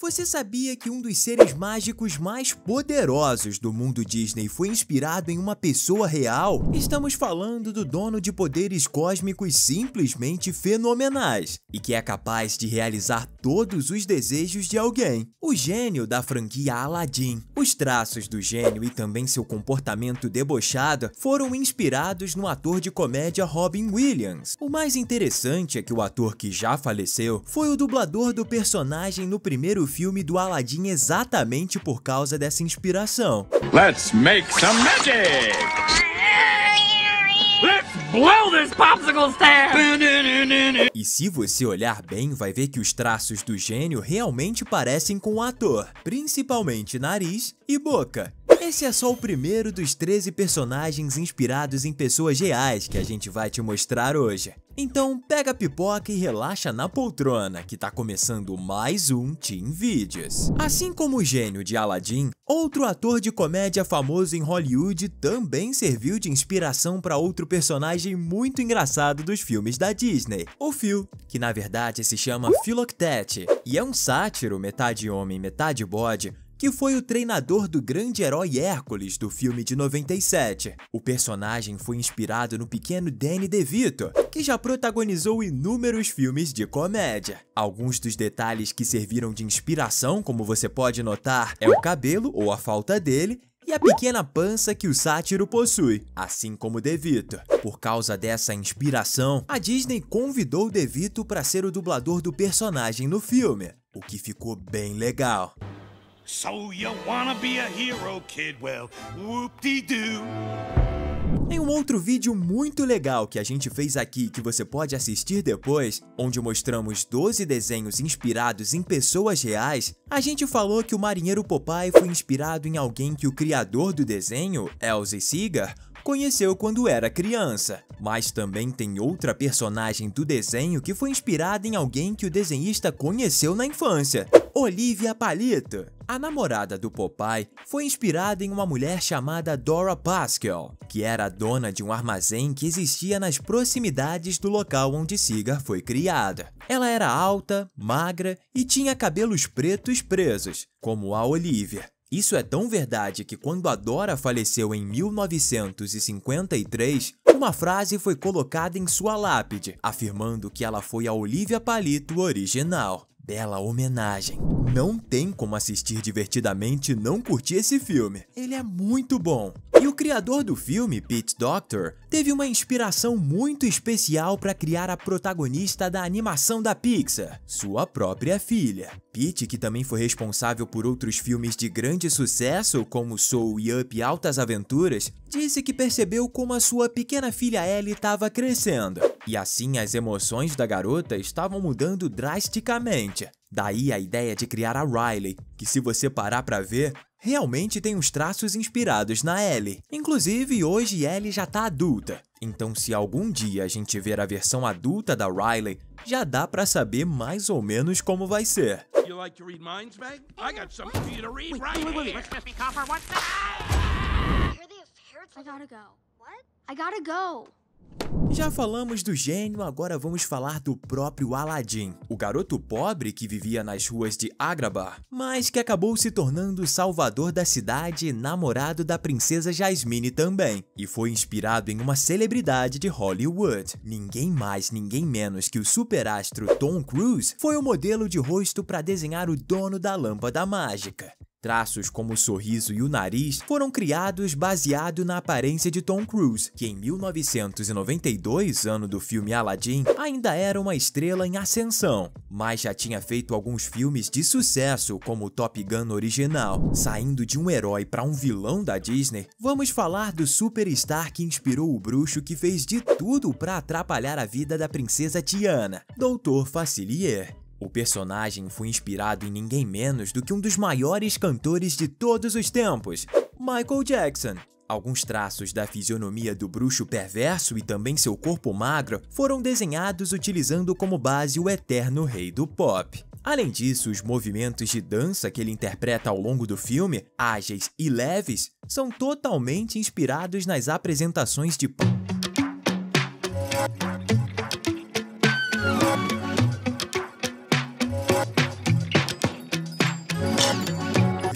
Você sabia que um dos seres mágicos mais poderosos do mundo Disney foi inspirado em uma pessoa real? Estamos falando do dono de poderes cósmicos simplesmente fenomenais e que é capaz de realizar todos os desejos de alguém. O gênio da franquia Aladdin. Os traços do gênio e também seu comportamento debochado foram inspirados no ator de comédia Robin Williams. O mais interessante é que o ator que já faleceu foi o dublador do personagem no primeiro filme do Aladdin exatamente por causa dessa inspiração. Let's make some magic! Let's blow this popsicle stand! E se você olhar bem, vai ver que os traços do gênio realmente parecem com o ator, principalmente nariz e boca. Esse é só o primeiro dos 13 personagens inspirados em pessoas reais que a gente vai te mostrar hoje. Então pega a pipoca e relaxa na poltrona, que tá começando mais um Team Videos. Assim como o gênio de Aladdin, outro ator de comédia famoso em Hollywood também serviu de inspiração para outro personagem muito engraçado dos filmes da Disney, o Phil, que na verdade se chama Philoctete, e é um sátiro metade homem, metade bode, que foi o treinador do grande herói Hércules do filme de 97. O personagem foi inspirado no pequeno Danny DeVito, que já protagonizou inúmeros filmes de comédia. Alguns dos detalhes que serviram de inspiração, como você pode notar, é o cabelo ou a falta dele e a pequena pança que o sátiro possui, assim como Devito. Por causa dessa inspiração, a Disney convidou Devito para ser o dublador do personagem no filme, o que ficou bem legal. So you wanna be a hero, kid? Well, whoop-de-doo. Em um outro vídeo muito legal que a gente fez aqui que você pode assistir depois, onde mostramos 12 desenhos inspirados em pessoas reais, a gente falou que o marinheiro Popeye foi inspirado em alguém que o criador do desenho, Elsie Seeger, conheceu quando era criança. Mas também tem outra personagem do desenho que foi inspirada em alguém que o desenhista conheceu na infância, Olivia Palito. A namorada do Popeye foi inspirada em uma mulher chamada Dora Pascal, que era dona de um armazém que existia nas proximidades do local onde Sigar foi criada. Ela era alta, magra e tinha cabelos pretos presos, como a Olivia. Isso é tão verdade que quando Adora faleceu em 1953, uma frase foi colocada em sua lápide, afirmando que ela foi a Olivia Palito original bela homenagem. Não tem como assistir divertidamente e não curtir esse filme. Ele é muito bom. E o criador do filme, Pete Doctor, teve uma inspiração muito especial para criar a protagonista da animação da Pixar, sua própria filha. Pete, que também foi responsável por outros filmes de grande sucesso, como Soul e Up Altas Aventuras, disse que percebeu como a sua pequena filha Ellie estava crescendo e assim as emoções da garota estavam mudando drasticamente. Daí a ideia de criar a Riley, que se você parar pra ver, realmente tem uns traços inspirados na Ellie. Inclusive, hoje Ellie já tá adulta. Então, se algum dia a gente ver a versão adulta da Riley, já dá para saber mais ou menos como vai ser. Meg? I gotta go. What? I gotta go. Já falamos do gênio, agora vamos falar do próprio Aladdin, o garoto pobre que vivia nas ruas de Agrabah, mas que acabou se tornando salvador da cidade e namorado da princesa Jasmine também, e foi inspirado em uma celebridade de Hollywood. Ninguém mais, ninguém menos que o superastro Tom Cruise foi o modelo de rosto para desenhar o dono da lâmpada mágica. Traços como o sorriso e o nariz foram criados baseado na aparência de Tom Cruise, que em 1992, ano do filme Aladdin, ainda era uma estrela em ascensão, mas já tinha feito alguns filmes de sucesso, como o Top Gun original. Saindo de um herói para um vilão da Disney, vamos falar do superstar que inspirou o bruxo que fez de tudo para atrapalhar a vida da princesa Tiana, Dr. Facilier. O personagem foi inspirado em ninguém menos do que um dos maiores cantores de todos os tempos, Michael Jackson. Alguns traços da fisionomia do bruxo perverso e também seu corpo magro foram desenhados utilizando como base o eterno rei do pop. Além disso, os movimentos de dança que ele interpreta ao longo do filme, ágeis e leves, são totalmente inspirados nas apresentações de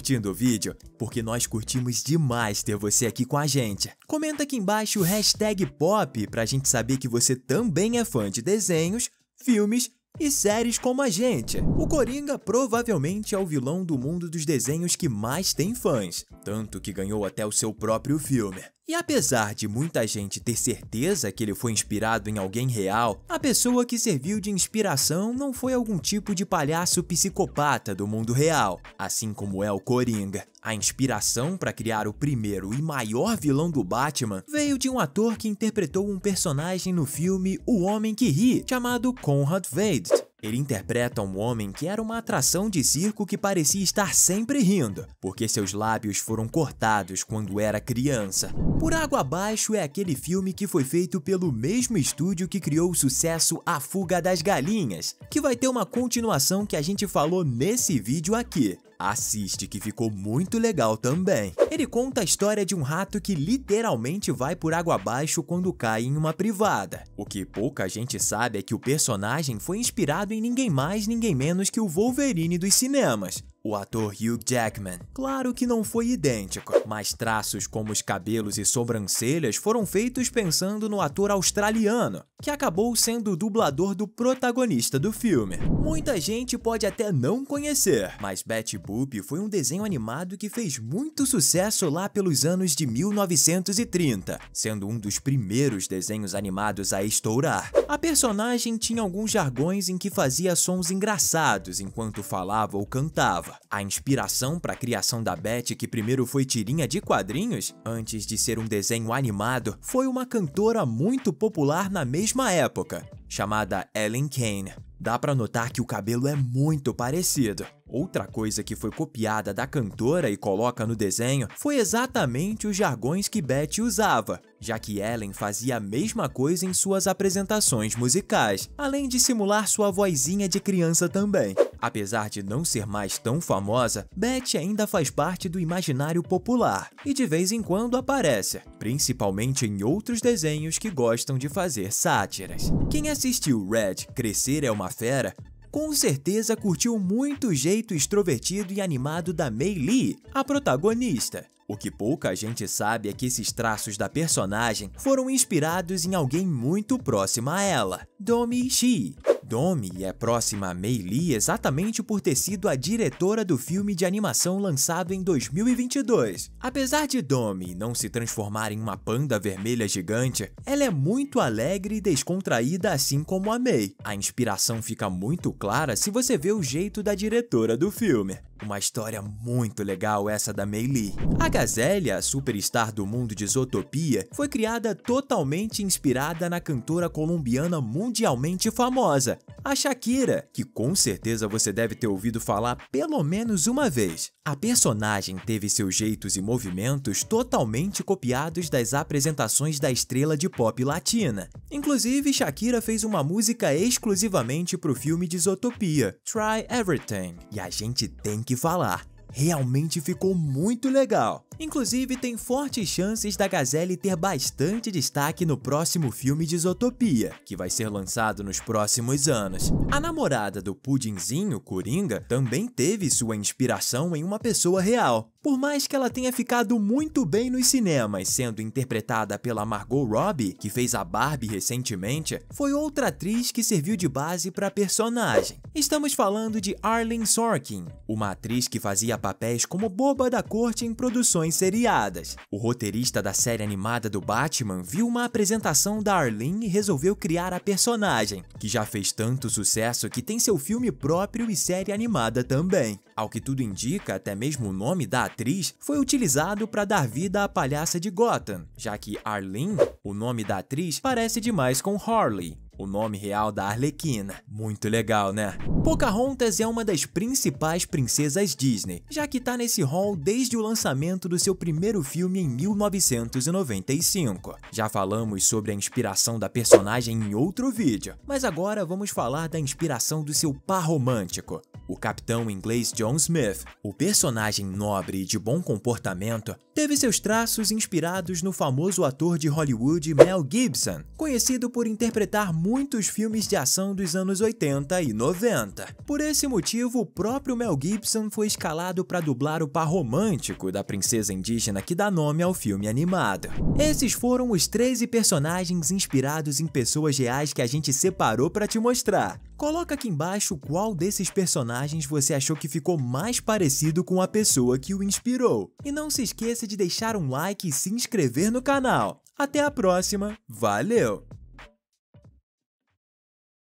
curtindo o vídeo, porque nós curtimos demais ter você aqui com a gente. Comenta aqui embaixo o hashtag pop pra gente saber que você também é fã de desenhos, filmes e séries como a gente. O Coringa provavelmente é o vilão do mundo dos desenhos que mais tem fãs, tanto que ganhou até o seu próprio filme. E apesar de muita gente ter certeza que ele foi inspirado em alguém real, a pessoa que serviu de inspiração não foi algum tipo de palhaço psicopata do mundo real, assim como é o Coringa. A inspiração para criar o primeiro e maior vilão do Batman veio de um ator que interpretou um personagem no filme O Homem que Ri, chamado Conrad Veidt. Ele interpreta um homem que era uma atração de circo que parecia estar sempre rindo, porque seus lábios foram cortados quando era criança. Por Água Abaixo é aquele filme que foi feito pelo mesmo estúdio que criou o sucesso A Fuga das Galinhas, que vai ter uma continuação que a gente falou nesse vídeo aqui. Assiste que ficou muito legal também. Ele conta a história de um rato que literalmente vai por água abaixo quando cai em uma privada. O que pouca gente sabe é que o personagem foi inspirado em ninguém mais, ninguém menos que o Wolverine dos cinemas. O ator Hugh Jackman, claro que não foi idêntico, mas traços como os cabelos e sobrancelhas foram feitos pensando no ator australiano, que acabou sendo o dublador do protagonista do filme. Muita gente pode até não conhecer, mas Betty Boop foi um desenho animado que fez muito sucesso lá pelos anos de 1930, sendo um dos primeiros desenhos animados a estourar. A personagem tinha alguns jargões em que fazia sons engraçados enquanto falava ou cantava nova. A inspiração para a criação da Betty, que primeiro foi tirinha de quadrinhos, antes de ser um desenho animado, foi uma cantora muito popular na mesma época, chamada Ellen Kane. Dá para notar que o cabelo é muito parecido. Outra coisa que foi copiada da cantora e coloca no desenho foi exatamente os jargões que Betty usava, já que Ellen fazia a mesma coisa em suas apresentações musicais, além de simular sua vozinha de criança também. Apesar de não ser mais tão famosa, Betty ainda faz parte do imaginário popular e de vez em quando aparece, principalmente em outros desenhos que gostam de fazer sátiras. Quem assistiu Red Crescer é uma Fera com certeza curtiu muito o jeito extrovertido e animado da Mei Li, a protagonista. O que pouca gente sabe é que esses traços da personagem foram inspirados em alguém muito próximo a ela, Domi Shi, Domi é próxima a Mei Li exatamente por ter sido a diretora do filme de animação lançado em 2022. Apesar de Domi não se transformar em uma panda vermelha gigante, ela é muito alegre e descontraída assim como a Mei. A inspiração fica muito clara se você vê o jeito da diretora do filme. Uma história muito legal essa da Mei Li. A Gazélia, superstar do mundo de Zootopia, foi criada totalmente inspirada na cantora colombiana mundialmente famosa, famosa, a Shakira, que com certeza você deve ter ouvido falar pelo menos uma vez. A personagem teve seus jeitos e movimentos totalmente copiados das apresentações da estrela de pop latina. Inclusive, Shakira fez uma música exclusivamente para o filme Isotopia, Try Everything. E a gente tem que falar, Realmente ficou muito legal. Inclusive, tem fortes chances da Gazelle ter bastante destaque no próximo filme de Isotopia, que vai ser lançado nos próximos anos. A namorada do Pudinzinho, Coringa, também teve sua inspiração em uma pessoa real. Por mais que ela tenha ficado muito bem nos cinemas, sendo interpretada pela Margot Robbie, que fez a Barbie recentemente, foi outra atriz que serviu de base para a personagem. Estamos falando de Arlene Sorkin, uma atriz que fazia papéis como boba da corte em produções seriadas. O roteirista da série animada do Batman viu uma apresentação da Arlene e resolveu criar a personagem, que já fez tanto sucesso que tem seu filme próprio e série animada também. Ao que tudo indica, até mesmo o nome da atriz foi utilizado para dar vida à palhaça de Gotham, já que Arlene, o nome da atriz, parece demais com Harley, o nome real da Arlequina. Muito legal, né? Pocahontas é uma das principais princesas Disney, já que tá nesse hall desde o lançamento do seu primeiro filme em 1995. Já falamos sobre a inspiração da personagem em outro vídeo, mas agora vamos falar da inspiração do seu par romântico, o capitão inglês John Smith, o personagem nobre e de bom comportamento, teve seus traços inspirados no famoso ator de Hollywood Mel Gibson, conhecido por interpretar muitos filmes de ação dos anos 80 e 90. Por esse motivo, o próprio Mel Gibson foi escalado para dublar o par romântico da princesa indígena que dá nome ao filme animado. Esses foram os 13 personagens inspirados em pessoas reais que a gente separou para te mostrar. Coloca aqui embaixo qual desses personagens você achou que ficou mais parecido com a pessoa que o inspirou. E não se esqueça de deixar um like e se inscrever no canal. Até a próxima, valeu!